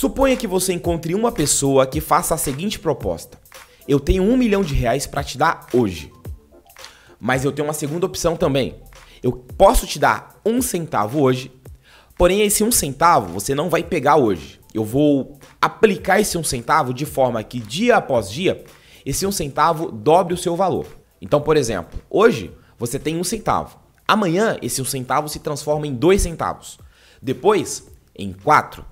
Suponha que você encontre uma pessoa que faça a seguinte proposta: Eu tenho um milhão de reais para te dar hoje. Mas eu tenho uma segunda opção também. Eu posso te dar um centavo hoje, porém esse um centavo você não vai pegar hoje. Eu vou aplicar esse um centavo de forma que dia após dia esse um centavo dobre o seu valor. Então, por exemplo, hoje você tem um centavo. Amanhã esse um centavo se transforma em dois centavos. Depois, em quatro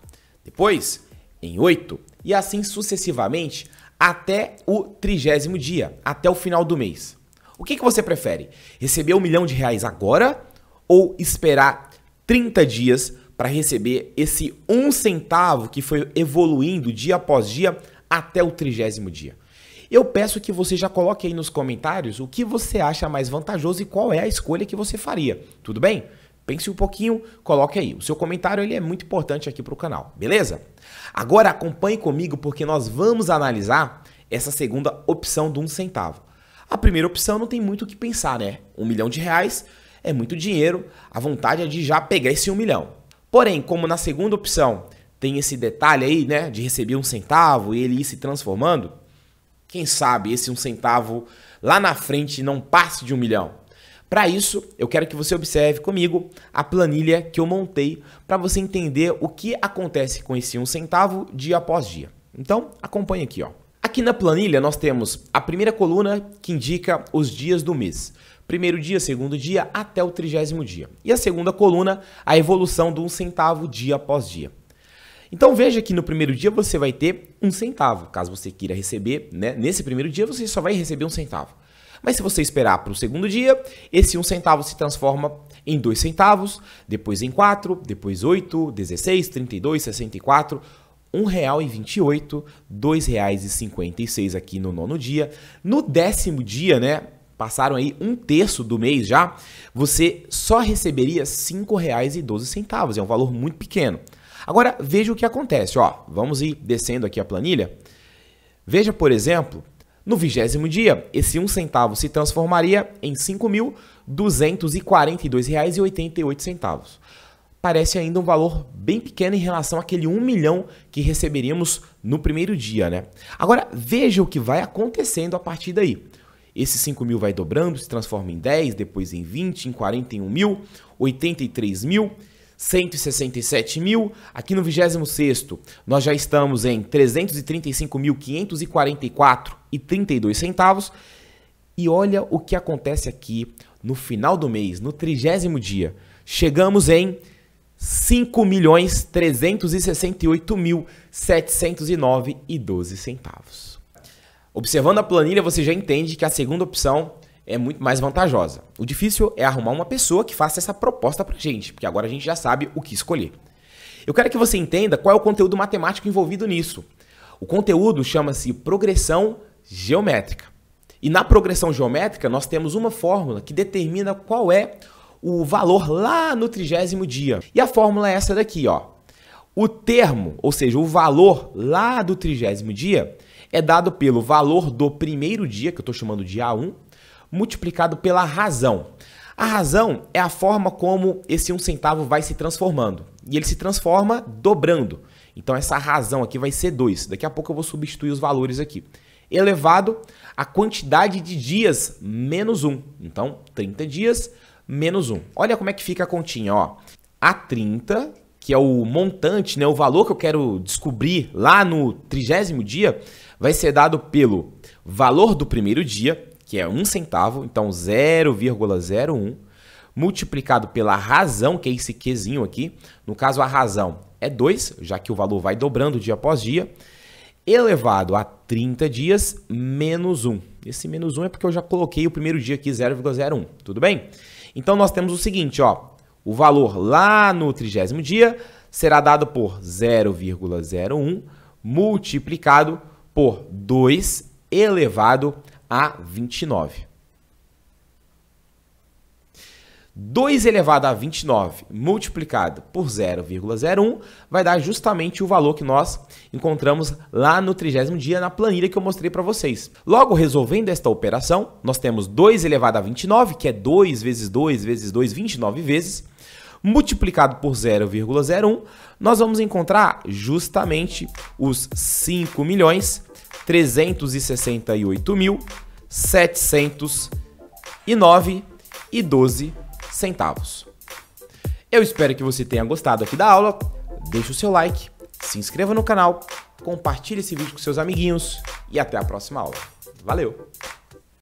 depois em 8 e assim sucessivamente até o trigésimo dia, até o final do mês. O que, que você prefere? Receber um milhão de reais agora ou esperar 30 dias para receber esse um centavo que foi evoluindo dia após dia até o trigésimo dia? Eu peço que você já coloque aí nos comentários o que você acha mais vantajoso e qual é a escolha que você faria, tudo bem? Pense um pouquinho, coloque aí. O seu comentário ele é muito importante aqui para o canal, beleza? Agora acompanhe comigo porque nós vamos analisar essa segunda opção do um centavo. A primeira opção não tem muito o que pensar, né? Um milhão de reais é muito dinheiro, a vontade é de já pegar esse um milhão. Porém, como na segunda opção tem esse detalhe aí, né, de receber um centavo e ele ir se transformando, quem sabe esse um centavo lá na frente não passe de um milhão. Para isso, eu quero que você observe comigo a planilha que eu montei para você entender o que acontece com esse um centavo dia após dia. Então, acompanhe aqui, ó. Aqui na planilha nós temos a primeira coluna que indica os dias do mês. Primeiro dia, segundo dia, até o trigésimo dia. E a segunda coluna, a evolução do um centavo dia após dia. Então veja que no primeiro dia você vai ter um centavo. Caso você queira receber, né? Nesse primeiro dia você só vai receber um centavo. Mas se você esperar para o segundo dia, esse um centavo se transforma em dois centavos, depois em quatro, depois oito, dezesseis, trinta e dois, sessenta e quatro. R$ 1,28, R$ 2,56 aqui no nono dia. No décimo dia, né? Passaram aí um terço do mês já, você só receberia R$ 5,12. É um valor muito pequeno. Agora, veja o que acontece, ó. Vamos ir descendo aqui a planilha. Veja, por exemplo, no vigésimo dia, esse um centavo se transformaria em R$ 5.242,88. Parece ainda um valor bem pequeno em relação àquele 1 milhão que receberíamos no primeiro dia, né? Agora, veja o que vai acontecendo a partir daí. Esse 5 mil vai dobrando, se transforma em 10, depois em 20, em 41 mil, 83 mil 167 mil. Aqui no 26 nós já estamos em 335.544 e 32 centavos. E olha o que acontece aqui no final do mês, no trigésimo dia. Chegamos em 5 milhões e 12 centavos. Observando a planilha, você já entende que a segunda opção é muito mais vantajosa. O difícil é arrumar uma pessoa que faça essa proposta para gente, porque agora a gente já sabe o que escolher. Eu quero que você entenda qual é o conteúdo matemático envolvido nisso. O conteúdo chama-se progressão geométrica. E na progressão geométrica, nós temos uma fórmula que determina qual é o valor lá no trigésimo dia. E a fórmula é essa daqui, ó. O termo, ou seja, o valor lá do trigésimo dia, é dado pelo valor do primeiro dia, que eu estou chamando de A1, multiplicado pela razão. A razão é a forma como esse um centavo vai se transformando. E ele se transforma dobrando. Então essa razão aqui vai ser 2. Daqui a pouco eu vou substituir os valores aqui. Elevado à quantidade de dias menos 1. Um. Então, 30 dias menos 1. Um. Olha como é que fica a continha. Ó. A 30, que é o montante, né, o valor que eu quero descobrir lá no trigésimo dia, vai ser dado pelo valor do primeiro dia que é um centavo, então 0,01, multiplicado pela razão, que é esse Qzinho aqui. No caso, a razão é 2, já que o valor vai dobrando dia após dia, elevado a 30 dias, menos 1. Esse menos 1 é porque eu já coloquei o primeiro dia aqui, 0,01, tudo bem? Então, nós temos o seguinte, ó, o valor lá no trigésimo dia será dado por 0,01 multiplicado por 2 elevado a a 29. 2 elevado a 29 multiplicado por 0,01 vai dar justamente o valor que nós encontramos lá no trigésimo dia na planilha que eu mostrei para vocês. Logo, resolvendo esta operação, nós temos 2 elevado a 29, que é 2 vezes 2 vezes 2, 29 vezes, multiplicado por 0,01, nós vamos encontrar justamente os 5 milhões 368 mil 709 e 12 centavos. Eu espero que você tenha gostado aqui da aula. Deixe o seu like, se inscreva no canal, compartilhe esse vídeo com seus amiguinhos e até a próxima aula. Valeu!